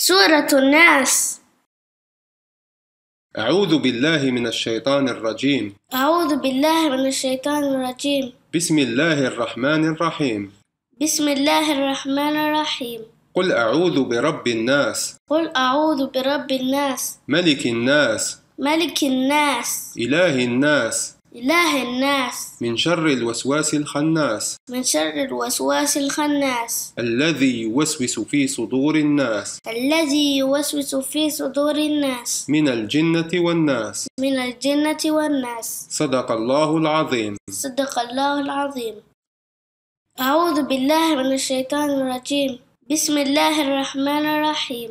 سورة الناس أعوذ بالله من الشيطان الرجيم أعوذ بالله من الشيطان الرجيم بسم الله الرحمن الرحيم بسم الله الرحمن الرحيم قل أعوذ برب الناس قل أعوذ برب الناس ملك الناس ملك الناس إله الناس إله الناس من شر الوسواس الخناس من شر الوسواس الخناس الذي يوسوس في صدور الناس الذي يوسوس في صدور الناس من الجنة والناس من الجنة والناس صدق الله العظيم صدق الله العظيم أعوذ بالله من الشيطان الرجيم بسم الله الرحمن الرحيم